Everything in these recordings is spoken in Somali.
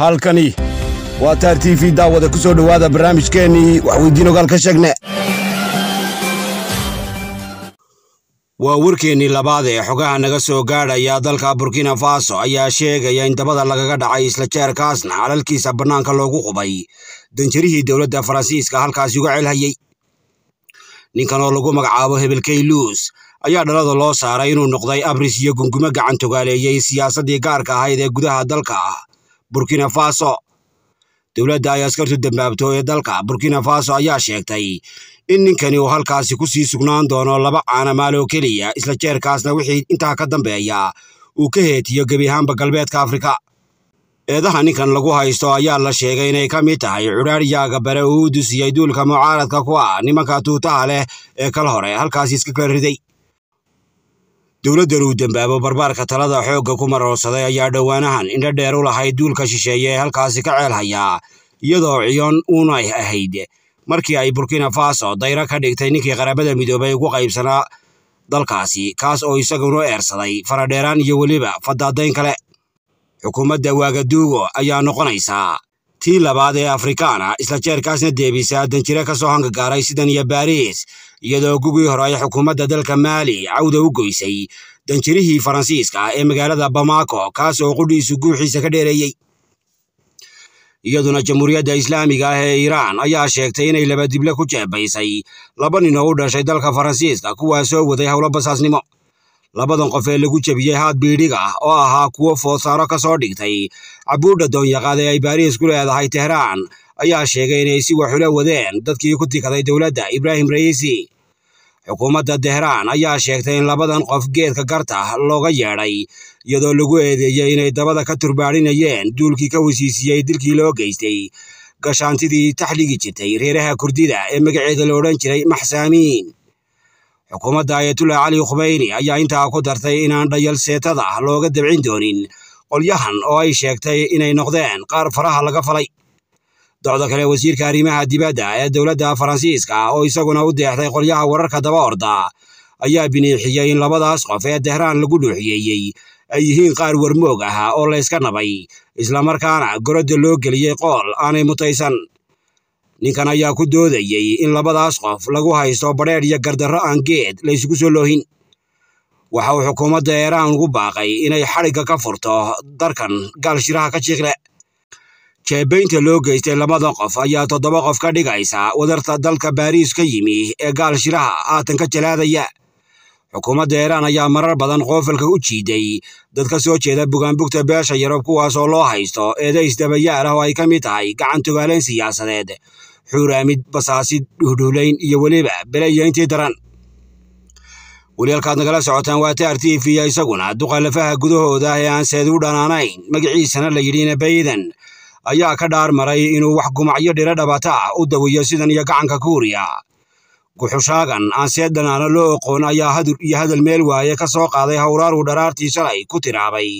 halkani waa taar t v daawada ku soo dhowaada barnaamijkeennii waxweydiin ogaal ka sheegne waa warkeennii labaad ee xogaha naga soo gaadhaya dalka burkina faso ayaa sheegaya in dabada lagaga dhacay isla jeerkaasna calalkiisa bannaanka loogu qubay danjarihii dowladda faransiiska halkaasi uga celhayay ninkan oo lagu magacaabo luus ayaa dhalada loo saaray inuu noqday abris iyo gunguma gacan togaaleeyey siyaasaddii gaarka ahayd ee gudaha dalka ah burkina faso dowladda ay askartu dambaabto ee dalka burkina faso ayaa sheegtay in ninkani uu halkaasi ku sii sugnaan doono laba caanamaal oo keliya isla jeerkaasna wixii intaa ka dambeeya uu ka heetiyo gebi galbeedka afrika eedaha ninkan lagu haysto ayaa la sheegay inay ka mid tahay cudhaariyaaga bare uu u dusiyey duulka mucaaradka ku ah nimanka tuutaha leh ee kal hore halkaasi iska kala riday dowladdan uu dembaabo barbaarka talada xoogga ku maroorsaday ayaa dhowaanahan indha dheer u lahayd duulka shisheeye ee halkaasi ka ceel hayaa iyadoo ciyoon uunay ahayd markii ay burkina faso dayro ka dhigtay ninkii qarabada midoobay ugu qaybsanaa dalkaasi kaas oo isaguna eersaday faradheeraan iyo weliba fadaadayn kale xukuumadda waagaduugo ayaa noqonaysaa tii labaad ee afrikaana isla jeerkaasna deebisaa danjiro ka soo hangagaaray sidan iyo baariis iyadoo gugii hore ay xukuumadda dalka maali cawda u goysay danjirihii faransiiska ee magaalada bamako kaas oo qudhiisu guuxiisa ka dheereeyey iyaduna jamhuuriyadda islaamiga ah ee iiraan ayaa sheegtay inay laba dible ku jeebaysay laba nin oo u dhashay dalka faransiiska kuwaasoo waday howlo basaasnimo labadan qof ee lagu jebiyey haad biidhiga ah, oo ahaa kuwo foodsaaro ka soo dhigtay cabuudha doonyaqaad ee ay baariis ku leedahay tehraan ayaa sheegay inay si waxula wadeen dadkii ku tikaday dowladda ibraahim rayiisi xukuumadda tehraan ayaa sheegtay in labadan qof geedka garta looga yeedhay iyadoo lagu eedeeyey inay dabada ka turbaarinayeen duulkii ka wasiisiyey dilkii loo geystay gashaantidii taxligi jirtay reeraha kurdida ee magaceeda la odhan jiray maxsaamiin xukuumadda ayatullah cali khumeyni ayaa intaa ku dartay inaan dhayalseetada looga debcin doonin qolyahan oo ay sheegtay inay noqdeen qaar faraha laga falay docdo kale wasiirka arrimaha dibadda ee dowladda faransiiska oo isaguna u deexday qolyaha wararka daba orda ayaa biniixiyey in labadaas qof ee tehraan lagu dhuuxiyeeyey ay yihiin qaar warmoog ah oo layska nabay islamarkaana goradda loo geliyey qool aanay mutaysan ninkan ayaa ku doodayey in labadaas qof lagu haysto badheedh iyo gardarro aan geed laysugu soo loohin waxa uu xukuumadda eeraan ugu baaqay inay xadhigga ka furto darkan gaal shiraha ka jiiqle jeebaynta loo geystay labada qof ayaa toddoba qof ka dhigaysa wadarta dalka baariis ka yimi ee gaal shiraha haatan ka jalaadaya xukuumadda iiraan ayaa marar badan qoofalka u jiiday dad ka soo jeeda bugaanbugta beesha yarub kuwaasoo loo haysto eedays dabayaal ah oo ay ka mid tahay gacan tugaaleyn siyaasadeed xuuraamid basaasid dhuhdhuulayn iyo weliba belayayntii daran weli halkaad nagala socotaan waa tr t v isaguna duqalafaha gudahooda ah ee aan seed u dhanaanayn magiciisana la yidhina bayden ayaa ka dhaar maray inuu wax gumacyo dhiro dhabata ah u dawiyo sidan iyo gacanka kuuriya guxushaagan aan seedanaana loo oqoon ayaa hadur iyo hadal meel waaye ka soo qaaday hawraaruu dharaartii shalay ku tiraabay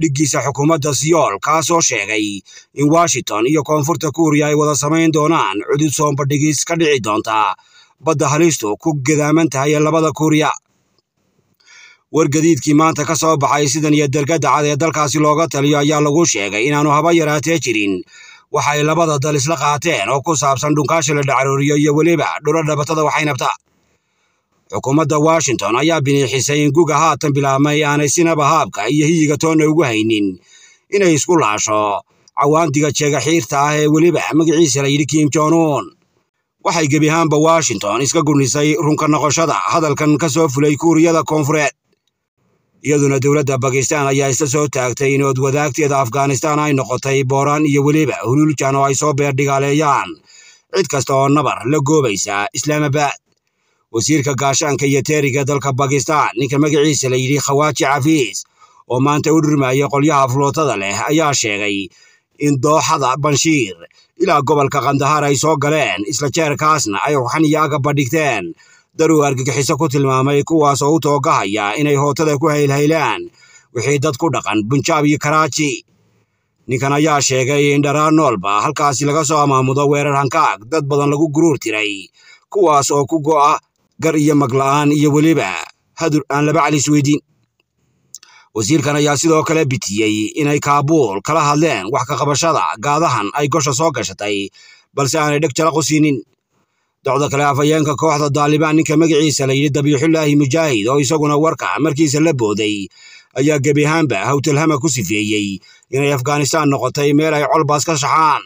dhiggiisa xukuumadda siyool kaasoo sheegay in washington iyo koonfurta kuuriya ay wada samayn doonaan cudud soonbadhigis ka dhici doonta badda halistu ku gadaaman tahay labada kuuriya wargadiidkii maanta ka soo baxay sidan iyo dergadda cad ee dalkaasi looga taliyo ayaa lagu sheegay inaannu haba yaraatee jirin waxay labada dal isla qaateen oo ku saabsan dhunkaasha la dhacarooriyo iyo weliba dhula dhabatada waxay waxaynabta xukuumadda washington ayaa biniixisay in guga haatan bilaabmay aanay sinaba haabka iyo hiyiga toonna ugu haynin inay isku laasho cawaandiga jeega xiirta ah ee weliba magaciisa la yidhi kim jon jonuun waxay gebi ahaanba washington iska gunisay runka noqoshada hadalkan ka soo fulay kuuriyada koonfureed iyaduna dowladda bakistan ayaa isla soo taagtay in odwadaagteeda afghanistan ay noqotay booraan iyo weliba huluuljan oo ay soo beerdhigaaleeyaan cid kasta oo nabar la goobaysa islaamabaad wasiirka gaashaanka iyo teeriga dalka bakistan ninka magaciisa la yidhi khawaaji cafiis oo maanta u dhurmaya qolyaha flootada leh ayaa sheegay in dooxada banshiir ilaa gobolka kandahar ay soo galeen isla jeerkaasna ay ruxan iyo agabba dhigteen daruu argagixiso ku tilmaamay kuwaas oo u toogahaya inay hootada ku haylhaylaan wixii dad ku dhaqan bunjaab iyo karaaji ninkan ayaa sheegay in dharaa noolba halkaasi laga soo amaamudo weerar hankaag dad badan lagu guruur tiray kuwaas oo ku go'a gar iyo magla'aan iyo weliba hadur aan laba calis weydiin wasiirkan ayaa sidoo kale bitiyey inay kaabuul kala hadleen wax ka qabashada gaadahan ay gosha soo gashatay balse aanay dheg jalaqu siinin docda kale afhayeenka kooxda daalibaan ninka magiciisa la yidhi dabiixullaahi mujaahid oo isaguna warka markiisa la booday ayaa gebi ahaanba hawtalhama ku sifeeyey inay afghanistaan noqotay meel ay colbaas ka shaxaan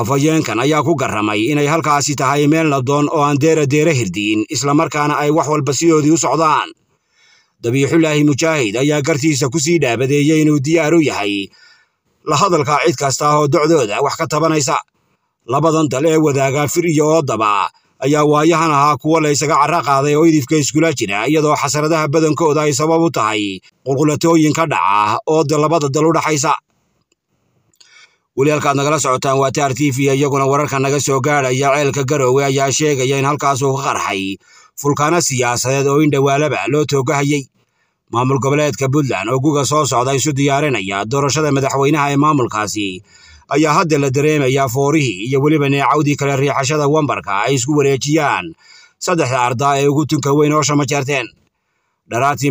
afhayeenkan ayaa ku garramay inay halkaasi tahay meel nabdoon oo aan deera deera hirdiin islamarkaana ay wax walba sidoodii u socdaan dabiixullaahi mujaahid ayaa gartiisa ku sii dhaabadeeyey inuu diyaar u yahay la hadalka cid oo docdooda wax ka tabanaysa labadan dal ee wadaaga fir iyo oodaba ayaa waayahan ahaa kuwa la ysaga carra qaaday oo idifka iskula jira iyadoo xasaradaha badankooda ay sabab u tahay qulqulatooyin ka dhaca ooda labada dal u dhaxaysa weli halkaad nagala socotaan waa taar t v iyaguna wararka naga soo gaadhaya ceelka garoowe ayaa sheegaya in halkaasuu ka qarxay fulkaano siyaasadeed oo in dhowaalaba loo toogahayey maamul goboleedka puntland oo guga soo socda isu diyaarinaya doorashada madaxweynaha ee maamulkaasi ayaa hadda la dareemayaa foorihii iyo weliba neecawdii kale riixashada wambarka ay isku wareejiyaan saddexda ardaa ee ugu tunka weyn oo shama jeerteen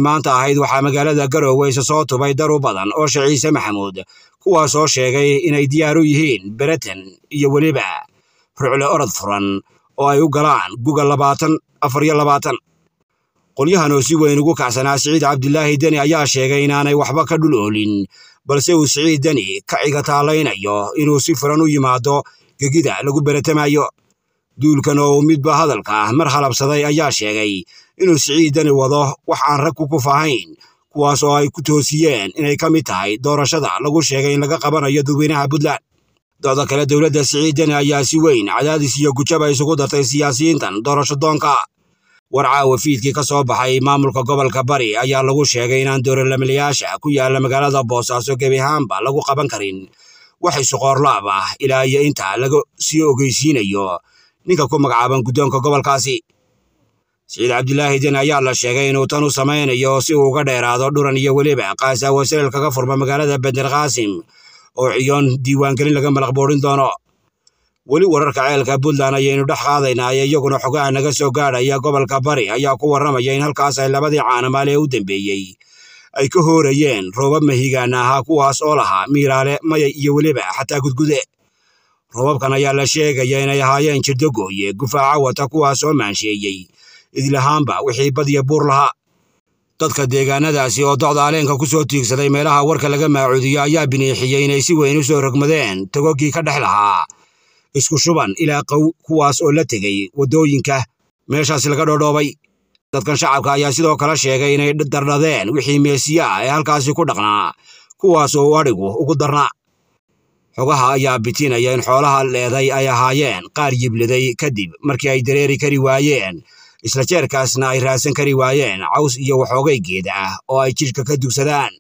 maanta ahayd waxaa magaalada garoowe isa soo tubay daru badan oo she ciise maxamuud kuwaas oo sheegay inay diyaar u yihiin beretan iyo weliba rucle orod furan oo ay u galaan guga labaatan afar iyo labaatan qolyahan oo si weyn ugu kacsanaa siciid cabdilaahi deni ayaa sheegay inaanay waxba ka dhul oolin balse uu siciid deni kaciga taalaynayo inuu si furan u yimaado gegida lagu beratamayo duulkan oo uu midba hadalka ah mar halabsaday ayaa sheegay inuu siciid deni wado wax aan rag ku kufaahayn kuwaas oo ay ku toosiyeen inay ka mid tahay doorashada lagu sheegay in laga qabanayo dadweynaha puntland dooda kale dowladda siciid deni ayaa si weyn cadaadis iyo gujaba isugu dartay siyaasiyiintan doorasho doonka warcaawa wafiidkii ka soo baxay maamulka gobolka bari ayaa lagu sheegay inaan dooralamilayaasha ku yaala magaalada boosaaso gebi ahaanba lagu qaban karin wax isuqoorlaab ah ilaa iyo inta laga sii ogeysiinayo ninka ku magacaaban guddoonka gobolkaasi siciid cabdilaahi den ayaa la sheegay inuu tan u samaynayo si uu uga dheeraado dhuran iyo weliba kaasaawo salel kaga furma magaalada bender kaasim oo ciyoon diiwaangelin laga malaqboodhin doono weli wararka ceelka puntland ayaynu dhex qaadaynaa ee iyaguna xogaha naga soo gaadhaya gobolka bari ayaa ku warramaya in halkaas ay labadii caanamaale ee u dambeeyey ay ka hoorayeen roobab mahigaana ahaa kuwaas oo lahaa miiraale maya iyo weliba xataa gudgude roobabkan ayaa la sheegaya inay ahaayeen jirdogooye gufaaca wata kuwaas oo maansheeyey idlahaanba wixii badiya buur lahaa dadka deegaanadaasi oo docda aleenka ku soo tiigsaday meelaha warka laga maacuudiyo ayaa biniixiyey inay si weyn u soo rogmadeen togoggii ka dhex lahaa isku shuban ilaa qow kuwaas oo la tegey waddooyinka meeshaasi laga dhoodhoobay dadkan shacabka ayaa sidoo kale sheegay inay darnadeen wixii meesiya ah ee halkaasi ku dhaqnaa kuwaas oo adhigu ugu darnaa xogaha ayaa bitinaya in xoolaha leeday ay ahaayeen qaar yibliday kadib markii ay dareeri kari waayeen isla jeerkaasna ay raasan kari waayeen caws iyo waxoogay geeda ah oo ay jidhka ka dugsadaan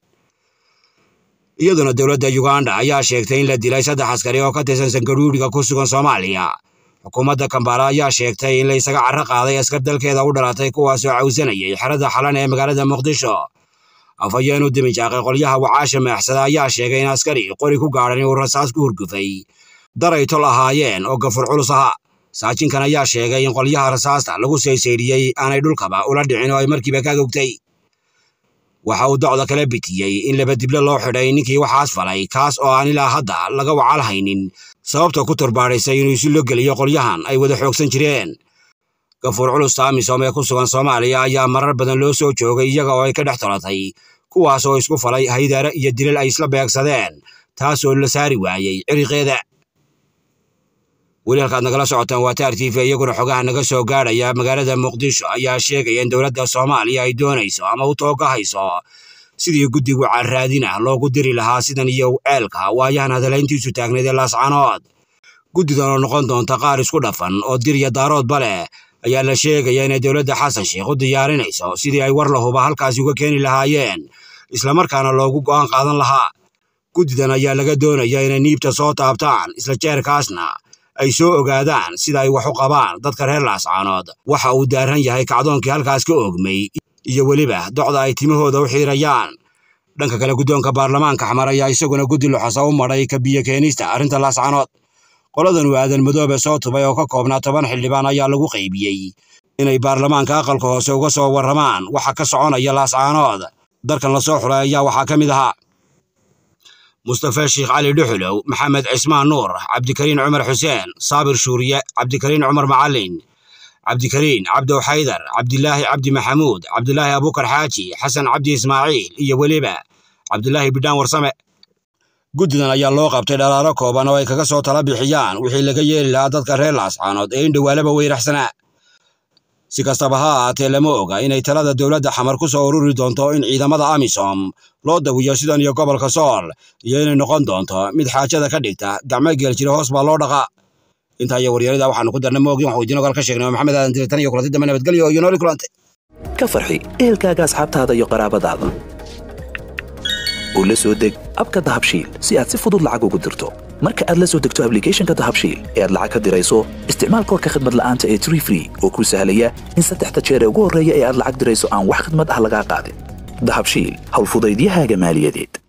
iyaduna dowladda yuganda ayaa sheegtay in la dilay saddex askari oo ka tirsan sangaruuriga ku sugan soomaaliya xukuumadda kambala ayaa sheegtay in laysaga isaga qaaday askar dalkeeda u dhalatay kuwaas oo cawsanayay xerada xalan ee magaalada muqdisho afhayeenu diminjaaqay qolyaha wacaasha meexsada ayaa sheegay in askari qori ku gaadhan uu rasaas ku hurgufay daray tol ahaayeen oo gafur culus ahaa saajinkan ayaa sheegay in qolyaha rasaasta lagu saysayriyey aanay dhulkaba ula dhicin oo ay markiiba ka gogtay waxa uu docda kala bitiyey in laba labadible loo xidhay ninkii waxaas falay kaas oo aan ilaa hadda laga wacaal haynin sababta ku turbaadhaysay inuu isu lo geliyo qolyahan ay wada xoogsan jireen gafuur culus saamisom ee ku sugan soomaaliya ayaa marar badan loo soo joogay iyaga oo ay ka dhex tolatay kuwaas oo isku falay haydaare iyo dilal ay isla beegsadeen taas oo la saari waayey ciriqeeda weli halkaad nagala socotaan waa taar t v iyaguna xogaha naga soo gaadhaya magaalada muqdisho ayaa sheegaya in dowladda soomaaliya ay doonayso ama u toogahayso sidii guddi wacaaraadin ah loogu diri lahaa sidan iyo ceelka waayahan hadalayntiisu taagnayd ee laascanood guddidan oo noqon doonta qaar isku dhafan oo dirya daaroodba leh ayaa la sheegaya inay dowladda xasan sheekh u diyaarinayso sidii ay war lahuba halkaasi uga keeni lahaayeen islamarkaana loogu go'aan qaadan lahaa guddidan ayaa laga doonaya inay niibta soo taabtaan isla jeerkaasna ay soo ogaadaan sida ay wax u qabaan dadka reer laascaanood waxa uu daaran yahay kacdoonkii halkaas ka oogmay iyo weliba docda ay timahooda u xiirayaan dhanka kale guddoonka baarlamaanka xamar ayaa isaguna guddi luxasa u maray ka biyo keenista arrinta laascaanood qoladan aadan madoobe soo tubay oo ka koobnaa toban xildhibaan ayaa lagu qaybiyey inay baarlamaanka aqalka hoose uga soo warramaan waxa ka soconaya laascaanood darkan lasoo xulay ayaa waxaa ka mid ahaa mustafa sheekh cali dhuxulow maxamed cismaan nuur cabdikariin cumar xuseen saabir shuuriye cabdikariin cumar macalin cabdikariin cabdow xaydar cabdilaahi cabdi maxamuud cabdilaahi abuukar xaaji xasan cabdi ismaaciil iyo weliba cabdilaahi bidhaan warsame guddidan ayaa loo qabtay dhalaalo kooban oo ay kaga soo tala bixiyaan wixii laga yeeli lahaa dadka reer laascaanood ee in dhowaalaba weyrahsanaa si kastaba ha ahaatee lama oga inay talada dowladda xamar ku soo ururi doonto in ciidamada amisom loo dawiyo sidan iyo gobolka sool iyo inay noqon doonto mid xaajada ka dhigta gacmo jira hoos baa loo dhaqa intaa iyo waryeerada waxaanu ku darnay maogin wax weydiin ogaal ka sheegnay maxamed aadan tilitan iyo kulanti dambe nabadgelyo iyo nooli kulante ka farxi ehelkaaga asxaabtaada iyo qaraabadaada u la soo deg abka dahabshiil si aad si fudud lacag ugu dirto marka aad la soo degto applicationka dahabshiil ee aad lacag ka dirayso isticmaal koorka khidmad la'aanta ee tree free oo kuu sahlaya in saddexda jeer ee ugu horreeya ee aad lacag dirayso aan wax khidmad ah lagaa qaadin dahabshiil howlfudaydiyahaaga maaliyadeed